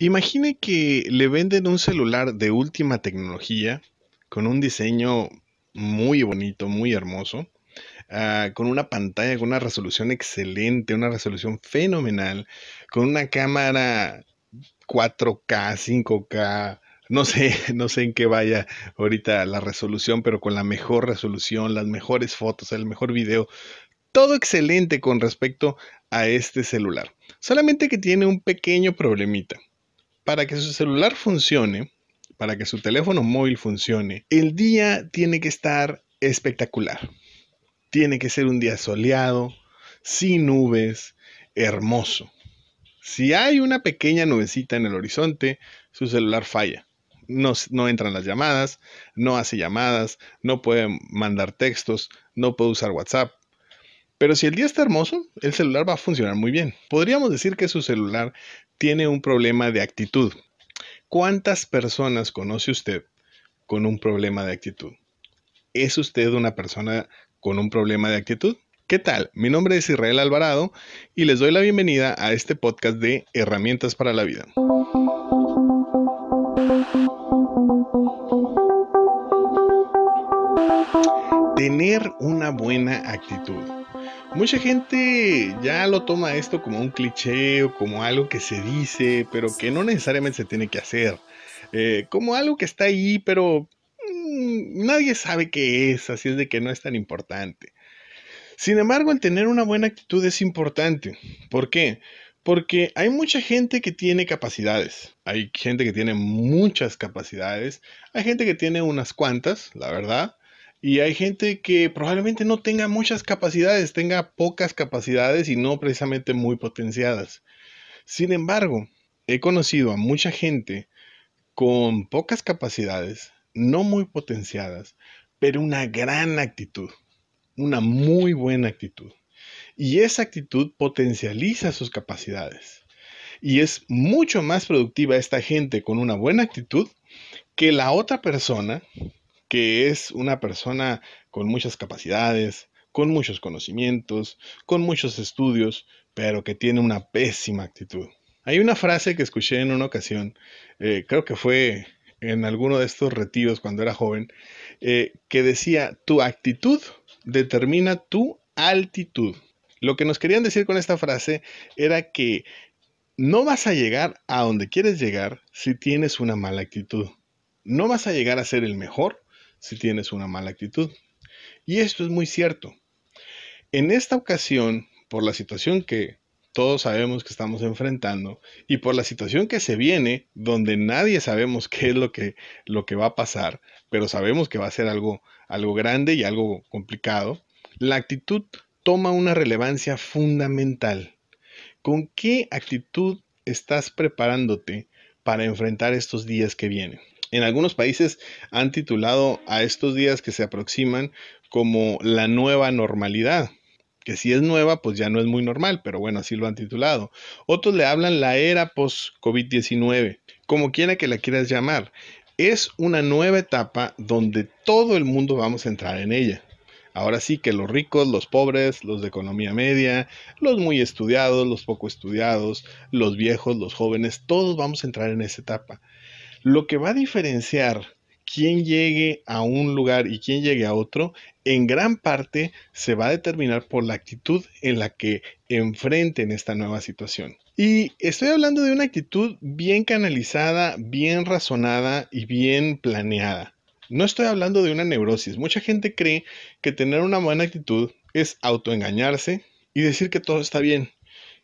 Imagine que le venden un celular de última tecnología, con un diseño muy bonito, muy hermoso, ah, con una pantalla con una resolución excelente, una resolución fenomenal, con una cámara 4K, 5K, no sé, no sé en qué vaya ahorita la resolución, pero con la mejor resolución, las mejores fotos, el mejor video, todo excelente con respecto a este celular. Solamente que tiene un pequeño problemita para que su celular funcione, para que su teléfono móvil funcione, el día tiene que estar espectacular. Tiene que ser un día soleado, sin nubes, hermoso. Si hay una pequeña nubecita en el horizonte, su celular falla. No, no, entran las llamadas, no hace llamadas, no puede mandar textos, no puede usar WhatsApp. Pero si el día está hermoso, el celular va a funcionar muy bien. Podríamos decir que su celular tiene un problema de actitud. ¿Cuántas personas conoce usted con un problema de actitud? ¿Es usted una persona con un problema de actitud? ¿Qué tal? Mi nombre es Israel Alvarado y les doy la bienvenida a este podcast de Herramientas para la Vida. Tener una buena actitud Mucha gente ya lo toma esto como un cliché o como algo que se dice, pero que no necesariamente se tiene que hacer. Eh, como algo que está ahí, pero mm, nadie sabe qué es, así es de que no es tan importante. Sin embargo, el tener una buena actitud es importante. ¿Por qué? Porque hay mucha gente que tiene capacidades. Hay gente que tiene muchas capacidades. Hay gente que tiene unas cuantas, la verdad. Y hay gente que probablemente no tenga muchas capacidades, tenga pocas capacidades y no precisamente muy potenciadas. Sin embargo, he conocido a mucha gente con pocas capacidades, no muy potenciadas, pero una gran actitud, una muy buena actitud. Y esa actitud potencializa sus capacidades. Y es mucho más productiva esta gente con una buena actitud que la otra persona que es una persona con muchas capacidades, con muchos conocimientos, con muchos estudios, pero que tiene una pésima actitud. Hay una frase que escuché en una ocasión, eh, creo que fue en alguno de estos retiros cuando era joven, eh, que decía, tu actitud determina tu altitud. Lo que nos querían decir con esta frase era que no vas a llegar a donde quieres llegar si tienes una mala actitud. No vas a llegar a ser el mejor si tienes una mala actitud. Y esto es muy cierto. En esta ocasión, por la situación que todos sabemos que estamos enfrentando y por la situación que se viene, donde nadie sabemos qué es lo que, lo que va a pasar, pero sabemos que va a ser algo, algo grande y algo complicado, la actitud toma una relevancia fundamental. ¿Con qué actitud estás preparándote para enfrentar estos días que vienen? En algunos países han titulado a estos días que se aproximan como la nueva normalidad, que si es nueva, pues ya no es muy normal, pero bueno, así lo han titulado. Otros le hablan la era post-COVID-19, como quiera que la quieras llamar. Es una nueva etapa donde todo el mundo vamos a entrar en ella. Ahora sí que los ricos, los pobres, los de economía media, los muy estudiados, los poco estudiados, los viejos, los jóvenes, todos vamos a entrar en esa etapa. Lo que va a diferenciar quién llegue a un lugar y quién llegue a otro, en gran parte se va a determinar por la actitud en la que enfrenten esta nueva situación. Y estoy hablando de una actitud bien canalizada, bien razonada y bien planeada. No estoy hablando de una neurosis. Mucha gente cree que tener una buena actitud es autoengañarse y decir que todo está bien,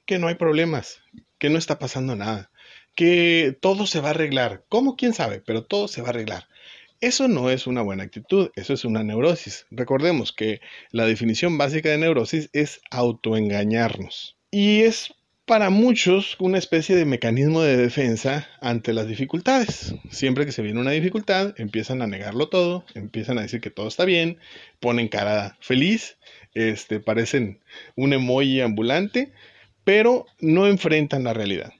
que no hay problemas, que no está pasando nada que todo se va a arreglar. ¿Cómo? ¿Quién sabe? Pero todo se va a arreglar. Eso no es una buena actitud, eso es una neurosis. Recordemos que la definición básica de neurosis es autoengañarnos. Y es para muchos una especie de mecanismo de defensa ante las dificultades. Siempre que se viene una dificultad, empiezan a negarlo todo, empiezan a decir que todo está bien, ponen cara feliz, este, parecen un emoji ambulante, pero no enfrentan la realidad.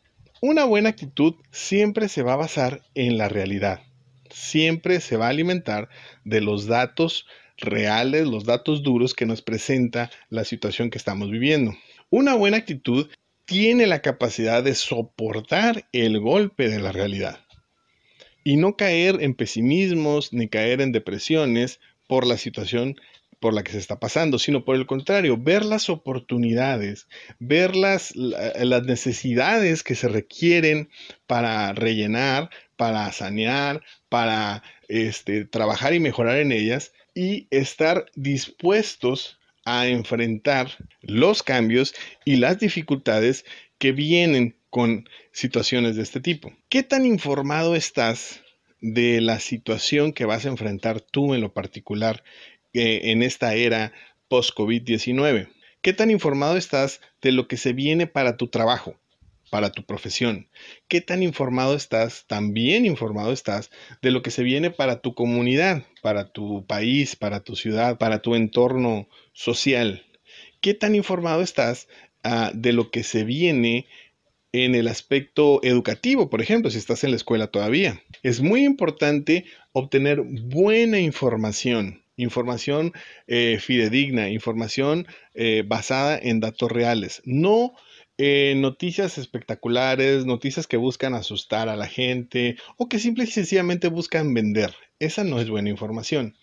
Una buena actitud siempre se va a basar en la realidad, siempre se va a alimentar de los datos reales, los datos duros que nos presenta la situación que estamos viviendo. Una buena actitud tiene la capacidad de soportar el golpe de la realidad y no caer en pesimismos ni caer en depresiones por la situación por la que se está pasando, sino por el contrario, ver las oportunidades, ver las, las necesidades que se requieren para rellenar, para sanear, para este, trabajar y mejorar en ellas y estar dispuestos a enfrentar los cambios y las dificultades que vienen con situaciones de este tipo. ¿Qué tan informado estás de la situación que vas a enfrentar tú en lo particular en esta era post-COVID-19. ¿Qué tan informado estás de lo que se viene para tu trabajo, para tu profesión? ¿Qué tan informado estás, tan bien informado estás de lo que se viene para tu comunidad, para tu país, para tu ciudad, para tu entorno social? ¿Qué tan informado estás ah, de lo que se viene en el aspecto educativo, por ejemplo, si estás en la escuela todavía? Es muy importante obtener buena información información eh, fidedigna, información eh, basada en datos reales, no noticias espectaculares, noticias que buscan asustar a la gente o que simple y sencillamente buscan vender. Esa no es buena información.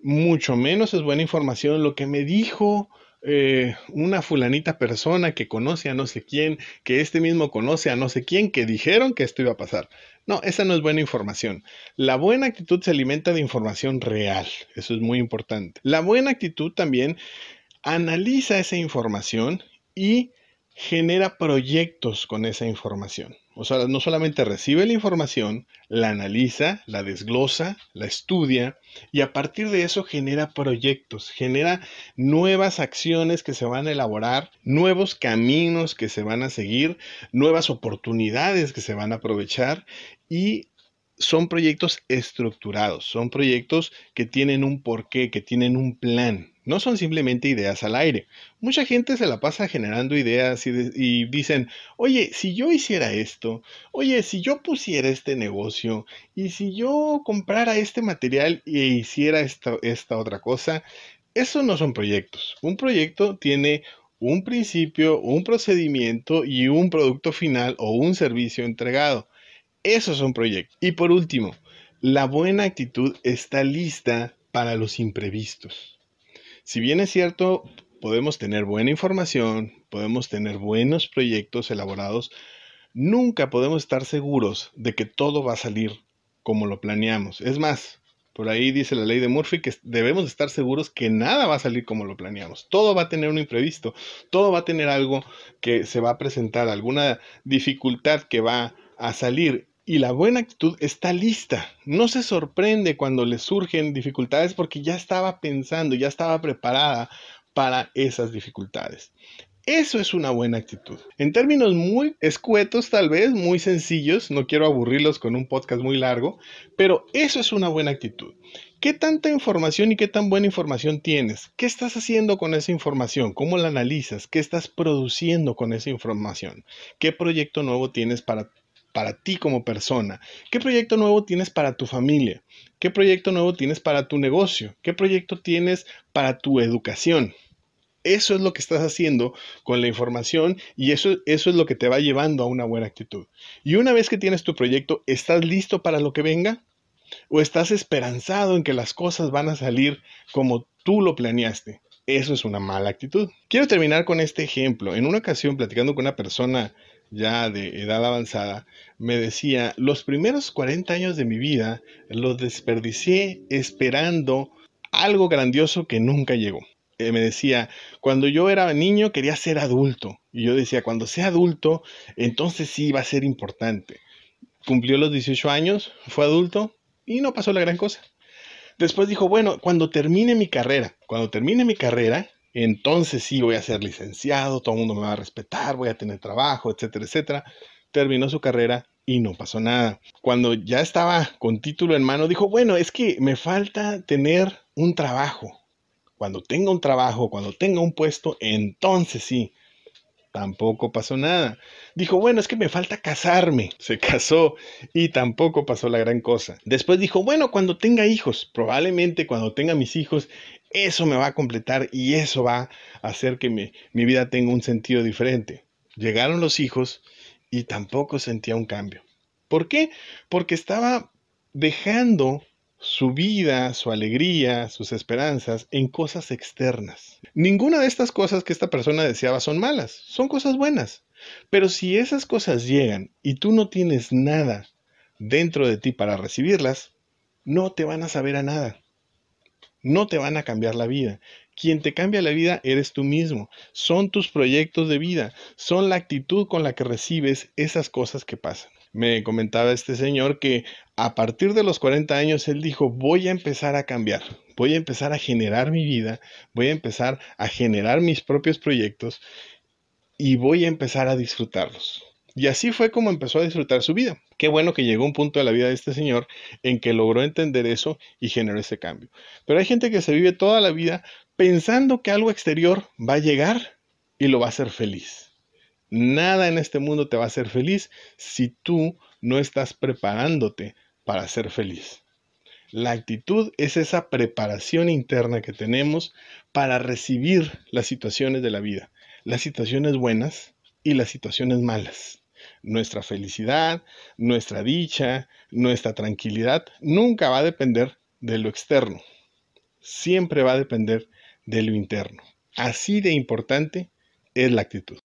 Mucho menos es buena información lo que me dijo eh, una fulanita persona que conoce a no sé quién, que este mismo conoce a no sé quién, que dijeron que esto iba a pasar. No, esa no es buena información. La buena actitud se alimenta de información real, eso es muy importante. La buena actitud también analiza esa información y genera proyectos con esa información. O sea, no solamente recibe la información, la analiza, la desglosa, la estudia y a partir de eso genera proyectos, genera nuevas acciones que se van a elaborar, nuevos caminos que se van a seguir, nuevas oportunidades que se van a aprovechar y son proyectos estructurados, son proyectos que tienen un porqué, que tienen un plan. No son simplemente ideas al aire. Mucha gente se la pasa generando ideas y, dicen, oye, si yo hiciera esto, oye, si yo pusiera este negocio, y si yo comprara este material e hiciera esta, otra cosa, eso no son proyectos. Un proyecto tiene un principio, un procedimiento y un producto final o un servicio entregado. Eso es un proyecto. Y por último, la buena actitud está lista para los imprevistos. Si bien es cierto, podemos tener buena información, podemos tener buenos proyectos elaborados, nunca podemos estar seguros de que todo va a salir como lo planeamos. Es más, por ahí dice la ley de Murphy que debemos estar seguros que nada va a salir como lo planeamos. Todo va a tener un imprevisto, todo va a tener algo que se va a presentar, alguna dificultad que va a salir y la buena actitud está lista. No se sorprende cuando le surgen dificultades porque ya estaba pensando, ya estaba preparada para esas dificultades. Eso es una buena actitud. En términos muy escuetos, tal vez, muy sencillos, no quiero aburrirlos con un podcast muy largo, pero eso es una buena actitud. ¿Qué tanta información y qué tan buena información tienes? ¿Qué estás haciendo con esa información? ¿Cómo la analizas? ¿Qué estás produciendo con esa información? ¿Qué proyecto nuevo tienes para para ti como persona? ¿Qué proyecto nuevo tienes para tu familia? ¿Qué proyecto nuevo tienes para tu negocio? ¿Qué proyecto tienes para tu educación? Eso es lo que estás haciendo con la información y eso, eso es lo que te va llevando a una buena actitud. Y una vez que tienes tu proyecto, ¿estás listo para lo que venga? ¿O estás esperanzado en que las cosas van a salir como tú lo planeaste? Eso es una mala actitud. Quiero terminar con este ejemplo. En una ocasión, platicando con una persona ya de edad avanzada, me decía, los primeros 40 años de mi vida los desperdicié esperando algo grandioso que nunca llegó. Eh, me decía, cuando yo era niño quería ser adulto. Y yo decía, cuando sea adulto, entonces sí va a ser importante. Cumplió los 18 años, fue adulto y no pasó la gran cosa. Después dijo, bueno, cuando termine mi carrera, cuando termine mi carrera, entonces sí voy a ser licenciado, todo el mundo me va a respetar, voy a tener trabajo, etcétera, etcétera. Terminó su carrera y no pasó nada. Cuando ya estaba con título en mano, dijo, bueno, es que me falta tener un trabajo. Cuando tenga un trabajo, cuando tenga un puesto, entonces sí. Tampoco pasó nada. Dijo, bueno, es que me falta casarme. Se casó y tampoco pasó la gran cosa. Después dijo, bueno, cuando tenga hijos, probablemente cuando tenga mis hijos, eso me va a completar y eso va a hacer que mi, vida tenga un sentido diferente. Llegaron los hijos y tampoco sentía un cambio. ¿Por qué? Porque estaba dejando su vida, su alegría, sus esperanzas en cosas externas. Ninguna de estas cosas que esta persona deseaba son malas, son cosas buenas. Pero si esas cosas llegan y tú no tienes nada dentro de ti para recibirlas, no te van a saber a nada. No te van a cambiar la vida. Quien te cambia la vida eres tú mismo. Son tus proyectos de vida. Son la actitud con la que recibes esas cosas que pasan. Me comentaba este señor que a partir de los 40 años él dijo, voy a empezar a cambiar, voy a empezar a generar mi vida, voy a empezar a generar mis propios proyectos y voy a empezar a disfrutarlos. Y así fue como empezó a disfrutar su vida. Qué bueno que llegó un punto de la vida de este señor en que logró entender eso y generó ese cambio. Pero hay gente que se vive toda la vida pensando que algo exterior va a llegar y lo va a hacer feliz. Nada en este mundo te va a hacer feliz si tú no estás preparándote para ser feliz. La actitud es esa preparación interna que tenemos para recibir las situaciones de la vida, las situaciones buenas y las situaciones malas nuestra felicidad, nuestra dicha, nuestra tranquilidad, nunca va a depender de lo externo. Siempre va a depender de lo interno. Así de importante es la actitud.